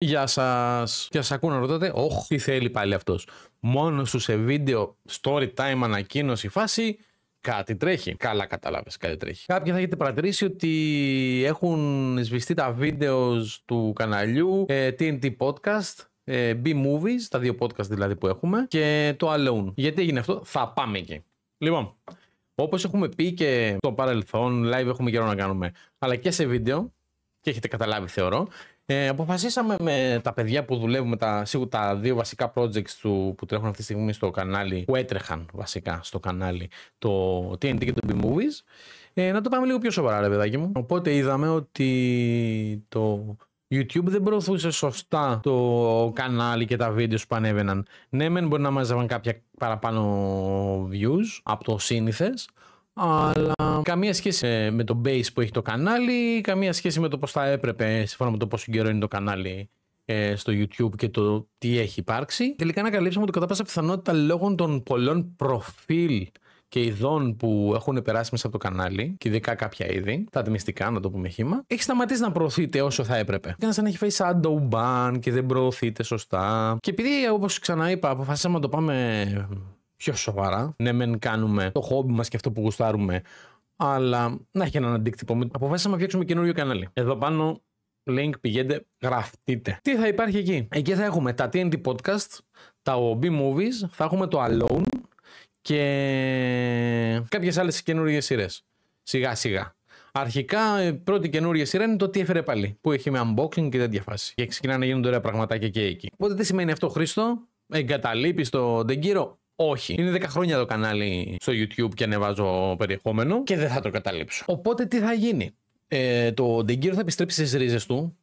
Γεια σα. Και σας ακούω ρωτάτε, όχι τι θέλει πάλι αυτός. Μόνο σου σε βίντεο, story time, ανακοίνωση, φάση. Κάτι τρέχει. Καλά κατάλαβε, κάτι τρέχει. Κάποιοι θα έχετε παρατηρήσει ότι έχουν σβηστεί τα βίντεος του καναλιού ε, TNT Podcast. Ε, B-Movies, τα δύο podcast δηλαδή που έχουμε και το Alone. Γιατί έγινε αυτό, θα πάμε εκεί. Λοιπόν, όπως έχουμε πει και στο παρελθόν, live έχουμε καιρό να κάνουμε, αλλά και σε βίντεο, και έχετε καταλάβει θεωρώ. Ε, αποφασίσαμε με τα παιδιά που δουλεύουμε τα, σίγουρα τα δύο βασικά projects του, που τρέχουν αυτή τη στιγμή στο κανάλι, που έτρεχαν βασικά στο κανάλι, το TNT και το B-Movies, ε, να το πάμε λίγο πιο σοβαρά ρε παιδάκι μου. Οπότε είδαμε ότι το YouTube δεν προωθούσε σωστά το κανάλι και τα βίντεο που ανέβαιναν. Ναι, μεν μπορεί να μάζευαν κάποια παραπάνω views από το σύνηθες, αλλά καμία σχέση με το base που έχει το κανάλι, καμία σχέση με το πώς θα έπρεπε, σύμφωνα με το πόσο καιρό είναι το κανάλι ε, στο YouTube και το τι έχει υπάρξει. Τελικά ανακαλύψαμε ότι κατά πάσα πιθανότητα λόγω των πολλών προφίλ και ειδών που έχουν περάσει μέσα από το κανάλι, και ειδικά κάποια είδη, τα ατμιστικά να το πούμε χήμα, έχει σταματήσει να προωθείται όσο θα έπρεπε. Κάνει σαν να έχει φάει shadow ban και δεν προωθείται σωστά. Και επειδή, όπως ξαναείπα, αποφασίσαμε να το πάμε πιο σοβαρά. Ναι, μεν κάνουμε το χόμπι μας και αυτό που γουστάρουμε, αλλά να έχει έναν αντίκτυπο. Αποφάσισαμε να φτιάξουμε καινούριο κανάλι. Εδώ πάνω link πηγαίνετε, γραφτείτε. Τι θα υπάρχει εκεί. Εκεί θα έχουμε τα TNT Podcast, τα OB Movies, θα έχουμε το Alone και κάποιες άλλες καινούργιες σειρές. Σιγά σιγά. Αρχικά, η πρώτη καινούργια σειρά είναι το τι έφερε πάλι. Που έχει με unboxing και τέτοια φάση. Και ξεκινάνε να γίνονται ωραία πραγματάκια και εκεί. Οπότε τι σημαίνει αυτό, Χρήστο. Εγκαταλείπεις το Ντεγκύρο. Όχι. Είναι 10 χρόνια το κανάλι στο YouTube και ανεβάζω περιεχόμενο και δεν θα το καταλήψω. Οπότε τι θα γίνει. Ε, το Ντεγκύρο θα επιστρέψει στις ρίζες του.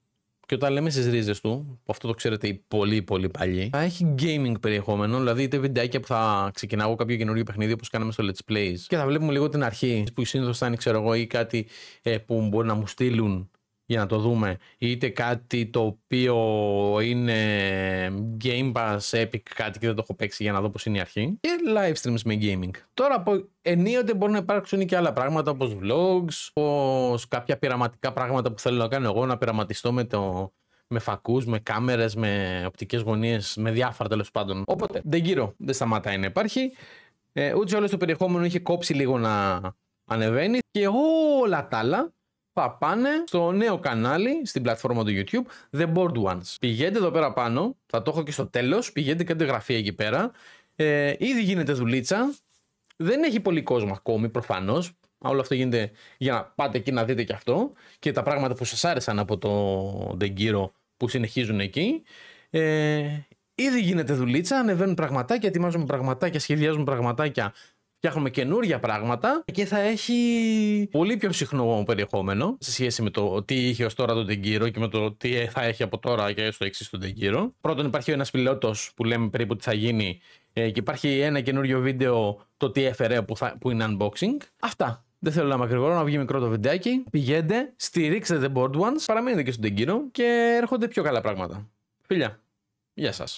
Και όταν λέμε στις ρίζες του, που αυτό το ξέρετε οι πολύ πολύ παλιοί, θα έχει gaming περιεχόμενο, δηλαδή είτε βιντεάκια που θα ξεκινάω κάποιο καινούριο παιχνίδι όπως κάναμε στο Let's Plays και θα βλέπουμε λίγο την αρχή που συνήθως θα είναι, ξέρω εγώ, ή κάτι ε, που μπορεί να μου στείλουν για να το δούμε είτε κάτι το οποίο είναι Game Pass Epic κάτι και δεν το έχω παίξει για να δω πως είναι η αρχή και live streams με gaming τώρα από ενίοτε μπορούν να υπάρξουν και άλλα πράγματα όπως vlogs όπως κάποια πειραματικά πράγματα που θέλω να κάνω εγώ να πειραματιστώ με το με φακούς, με κάμερες, με οπτικές γωνίες, με διάφορα τέλος πάντων. Οπότε δεν γύρω, δεν σταματάει να υπάρχει. Ε, ούτως ή το περιεχόμενο είχε κόψει λίγο να ανεβαίνει και όλα τα άλλα θα πάνε στο νέο κανάλι στην πλατφόρμα του YouTube, The Board Ones. Πηγαίνετε εδώ πέρα πάνω, θα το έχω και στο τέλος. Πηγαίνετε, κάντε γραφή εκεί πέρα. Ε, ήδη γίνεται δουλίτσα. Δεν έχει πολύ κόσμο ακόμη, προφανώς. Όλο αυτό γίνεται για να πάτε εκεί να δείτε και αυτό και τα πράγματα που σας άρεσαν από το Giro που συνεχίζουν εκεί. Ε, ήδη γίνεται δουλίτσα, ανεβαίνουν πραγματάκια, ετοιμάζουμε πραγματάκια, σχεδιάζουμε πραγματάκια φτιάχνουμε καινούργια πράγματα και θα έχει πολύ πιο συχνό περιεχόμενο σε σχέση με το τι είχε ως τώρα τον Τεγκύρο και με το τι θα έχει από τώρα και στο εξής τον Τεγκύρο. Πρώτον, υπάρχει ένας πιλότος που λέμε περίπου τι θα γίνει ε, και υπάρχει ένα καινούριο βίντεο το τι έφερε που, θα, που είναι unboxing. Αυτά. Δεν θέλω να μακρηγορώ, να βγει μικρό το βιντεάκι. Πηγαίνετε, στηρίξτε The Board Ones, παραμείνετε και στον Τεγκύρο και έρχονται πιο καλά πράγματα. Φιλιά, γεια σας.